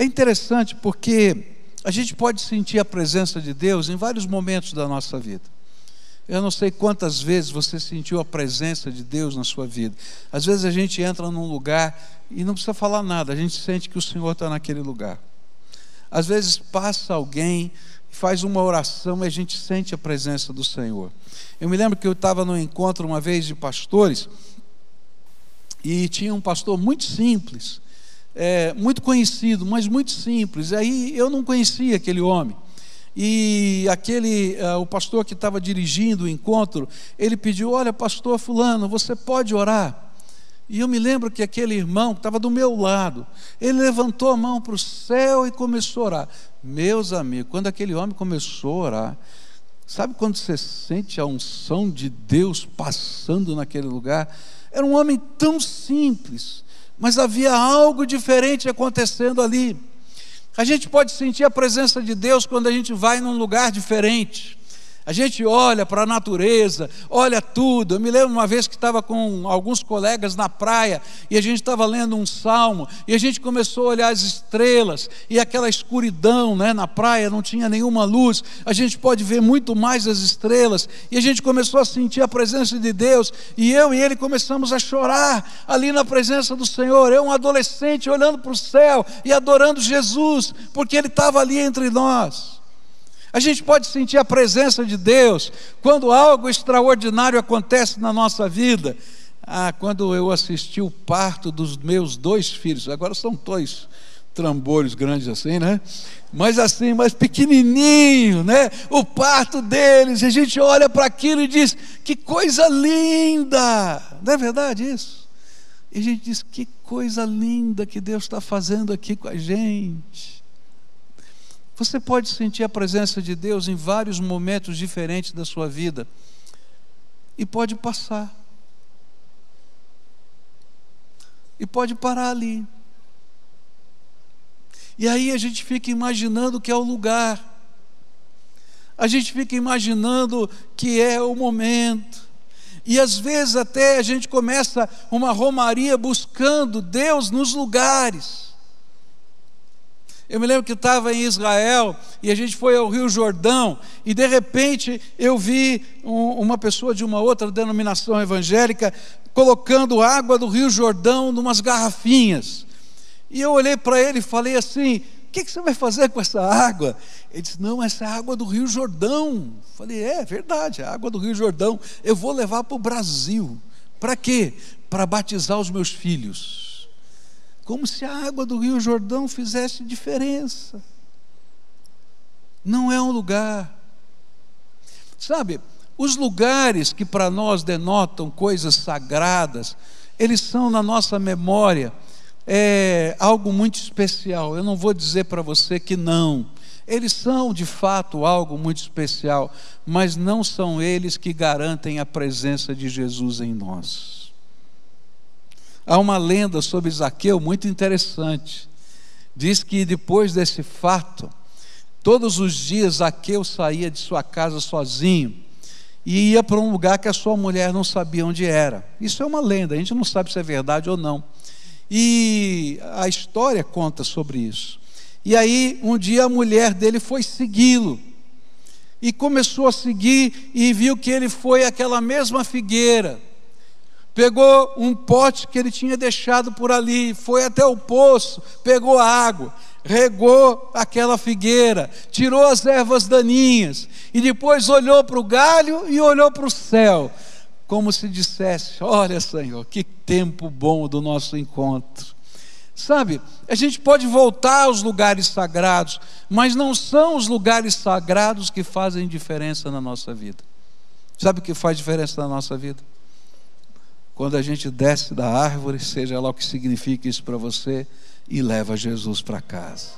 É interessante porque a gente pode sentir a presença de Deus em vários momentos da nossa vida. Eu não sei quantas vezes você sentiu a presença de Deus na sua vida. Às vezes a gente entra num lugar e não precisa falar nada, a gente sente que o Senhor está naquele lugar. Às vezes passa alguém, faz uma oração e a gente sente a presença do Senhor. Eu me lembro que eu estava num encontro uma vez de pastores e tinha um pastor muito simples é, muito conhecido, mas muito simples. Aí eu não conhecia aquele homem. E aquele, uh, o pastor que estava dirigindo o encontro, ele pediu: Olha, pastor Fulano, você pode orar? E eu me lembro que aquele irmão que estava do meu lado, ele levantou a mão para o céu e começou a orar. Meus amigos, quando aquele homem começou a orar, sabe quando você sente a unção de Deus passando naquele lugar? Era um homem tão simples, mas havia algo diferente acontecendo ali. A gente pode sentir a presença de Deus quando a gente vai num lugar diferente. A gente olha para a natureza, olha tudo. Eu me lembro uma vez que estava com alguns colegas na praia e a gente estava lendo um salmo e a gente começou a olhar as estrelas e aquela escuridão né, na praia, não tinha nenhuma luz. A gente pode ver muito mais as estrelas e a gente começou a sentir a presença de Deus e eu e ele começamos a chorar ali na presença do Senhor. Eu, um adolescente, olhando para o céu e adorando Jesus, porque ele estava ali entre nós. A gente pode sentir a presença de Deus quando algo extraordinário acontece na nossa vida. Ah, quando eu assisti o parto dos meus dois filhos, agora são dois trambolhos grandes assim, né? Mas assim, mas pequenininho, né? O parto deles, a gente olha para aquilo e diz: que coisa linda! Não é verdade isso? E a gente diz: que coisa linda que Deus está fazendo aqui com a gente. Você pode sentir a presença de Deus em vários momentos diferentes da sua vida e pode passar. E pode parar ali. E aí a gente fica imaginando que é o lugar. A gente fica imaginando que é o momento. E às vezes até a gente começa uma romaria buscando Deus nos lugares. Eu me lembro que estava em Israel e a gente foi ao Rio Jordão e de repente eu vi um, uma pessoa de uma outra denominação evangélica colocando água do Rio Jordão numas garrafinhas. E eu olhei para ele e falei assim: O que, que, você vai fazer com essa água? Ele disse: Não, essa é água do Rio Jordão. Eu falei: É, é verdade, é a água do Rio Jordão. Eu vou levar para o Brasil. Para quê? Para batizar os meus filhos como se a água do Rio Jordão fizesse diferença. Não é um lugar. Sabe, os lugares que para nós denotam coisas sagradas, eles são na nossa memória é, algo muito especial. Eu não vou dizer para você que não. Eles são de fato algo muito especial, mas não são eles que garantem a presença de Jesus em nós. Há uma lenda sobre Zaqueu muito interessante. Diz que depois desse fato, todos os dias Zaqueu saía de sua casa sozinho e ia para um lugar que a sua mulher não sabia onde era. Isso é uma lenda, a gente não sabe se é verdade ou não. E a história conta sobre isso. E aí, um dia a mulher dele foi segui-lo. E começou a seguir e viu que ele foi aquela mesma figueira pegou um pote que ele tinha deixado por ali, foi até o poço, pegou a água, regou aquela figueira, tirou as ervas daninhas e depois olhou para o galho e olhou para o céu, como se dissesse: Olha, Senhor, que tempo bom do nosso encontro. Sabe, a gente pode voltar aos lugares sagrados, mas não são os lugares sagrados que fazem diferença na nossa vida. Sabe o que faz diferença na nossa vida? quando a gente desce da árvore, seja lá o que significa isso para você, e leva Jesus para casa.